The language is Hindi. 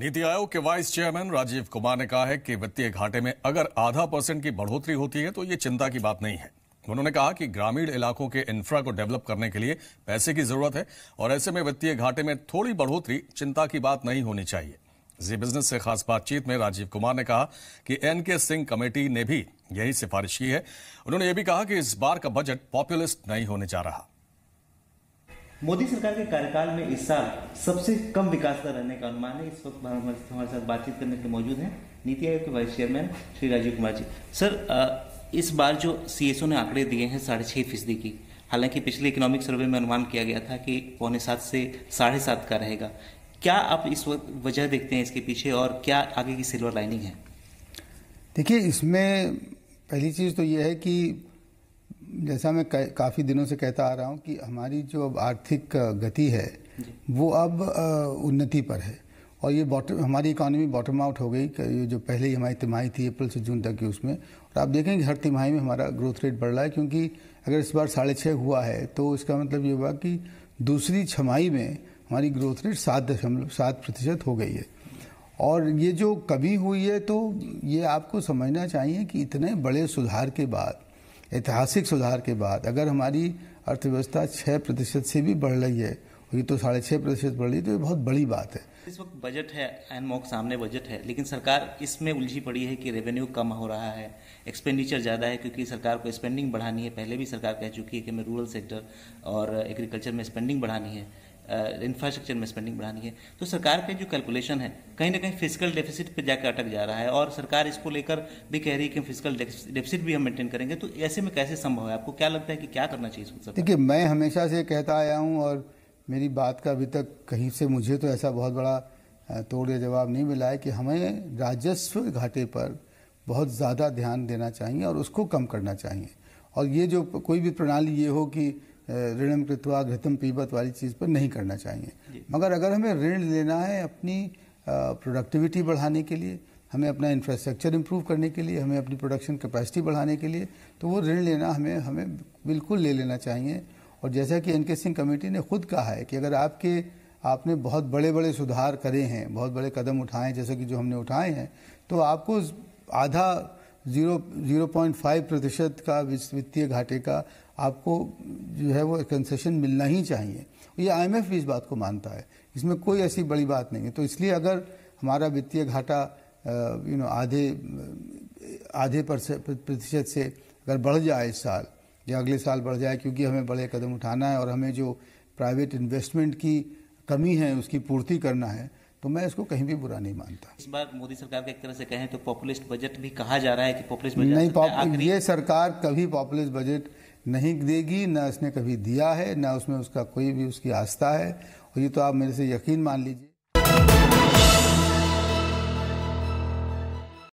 नीति आयोग के वाइस चेयरमैन राजीव कुमार ने कहा है कि वित्तीय घाटे में अगर आधा परसेंट की बढ़ोतरी होती है तो ये चिंता की बात नहीं है उन्होंने कहा कि ग्रामीण इलाकों के इंफ्रा को डेवलप करने के लिए पैसे की जरूरत है और ऐसे में वित्तीय घाटे में थोड़ी बढ़ोतरी चिंता की बात नहीं होनी चाहिए जी बिजनेस से खास बातचीत में राजीव कुमार ने कहा कि एन सिंह कमेटी ने भी यही सिफारिश की है उन्होंने ये भी कहा कि इस बार का बजट पॉपुलिस्ट नहीं होने जा रहा मोदी सरकार के कार्यकाल में इस साल सबसे कम विकास दर रहने का अनुमान है इस वक्त हमारे साथ बातचीत करने के लिए मौजूद हैं नीति आयोग के vice chairman Shri Rajeev Kumar ji sir इस बार जो सी ने आंकड़े दिए हैं साढ़े छः फीसदी की हालांकि पिछले इकोनॉमिक सर्वे में अनुमान किया गया था कि पौने सात से साढ़े सात का रहेगा क्या आप इस वक्त वजह देखते हैं इसके पीछे और क्या आगे की सिल्वर लाइनिंग है देखिए इसमें पहली चीज़ तो यह है कि जैसा मैं काफ़ी दिनों से कहता आ रहा हूँ कि हमारी जो अब आर्थिक गति है वो अब उन्नति पर है और ये बॉटम हमारी इकोनॉमी बॉटम आउट हो गई ये जो पहले ही हमारी तिमाही थी अप्रैल से जून तक की उसमें और आप देखेंगे हर तिमाही में हमारा ग्रोथ रेट बढ़ रहा है क्योंकि अगर इस बार साढ़े छः हुआ है तो इसका मतलब ये हुआ कि दूसरी छमाही में हमारी ग्रोथ रेट सात दशमलव सात प्रतिशत हो गई है और ये जो कमी हुई है तो ये आपको समझना चाहिए कि इतने बड़े सुधार के बाद ऐतिहासिक सुधार के बाद अगर हमारी अर्थव्यवस्था छः प्रतिशत से भी बढ़ रही है ये तो साढ़े छः प्रतिशत बढ़ रही है तो ये बहुत बड़ी बात है इस वक्त बजट है एनमोक सामने बजट है लेकिन सरकार इसमें उलझी पड़ी है कि रेवेन्यू कम हो रहा है एक्सपेंडिचर ज़्यादा है क्योंकि सरकार को स्पेंडिंग बढ़ानी है पहले भी सरकार कह चुकी है कि हमें रूरल सेक्टर और एग्रीकल्चर में स्पेंडिंग बढ़ानी है इंफ्रास्ट्रक्चर में स्पेंडिंग बढ़ानी है तो सरकार का जो कैलकुलेशन है कहीं ना कहीं फिजिकल डेफिसिट पर जाकर अटक जा रहा है और सरकार इसको लेकर भी कह रही है कि फिजिकल डेफिसिट भी हम मेंटेन करेंगे तो ऐसे में कैसे संभव है आपको क्या लगता है कि क्या करना चाहिए देखिए मैं हमेशा से कहता आया हूँ और मेरी बात का अभी तक कहीं से मुझे तो ऐसा बहुत बड़ा तोड़ या जवाब नहीं मिला है कि हमें राजस्व घाटे पर बहुत ज़्यादा ध्यान देना चाहिए और उसको कम करना चाहिए और ये जो कोई भी प्रणाली ये हो कि ऋणम कृतवा घृतम पीबत वाली चीज़ पर नहीं करना चाहिए मगर अगर हमें ऋण लेना है अपनी प्रोडक्टिविटी बढ़ाने के लिए हमें अपना इंफ्रास्ट्रक्चर इम्प्रूव करने के लिए हमें अपनी प्रोडक्शन कैपेसिटी बढ़ाने के लिए तो वो ऋण लेना हमें हमें बिल्कुल ले लेना चाहिए और जैसा कि के सिंह कमेटी ने खुद कहा है कि अगर आपके आपने बहुत बड़े बड़े सुधार करे हैं बहुत बड़े कदम उठाए हैं जैसे कि जो हमने उठाए हैं तो आपको आधा जीरो जीरो पॉइंट फाइव प्रतिशत का वित्तीय घाटे का आपको जो है वो कंसेशन मिलना ही चाहिए ये आईएमएफ भी इस बात को मानता है इसमें कोई ऐसी बड़ी बात नहीं है तो इसलिए अगर हमारा वित्तीय घाटा यू नो आधे आधे प्रतिशत से अगर बढ़ जाए इस साल या अगले साल बढ़ जाए क्योंकि हमें बड़े कदम उठाना है और हमें जो प्राइवेट इन्वेस्टमेंट की कमी है उसकी पूर्ति करना है तो मैं इसको कहीं भी बुरा नहीं मानता इस बार मोदी सरकार के एक तरह से कहें तो पॉपुलिस्ट बजट भी कहा जा रहा है कि पॉपुलिस्ट बजट नहीं पॉप, ये सरकार कभी पॉपुलिस्ट बजट नहीं देगी ना इसने कभी दिया है ना उसमें उसका कोई भी उसकी आस्था है और ये तो आप मेरे से यकीन मान लीजिए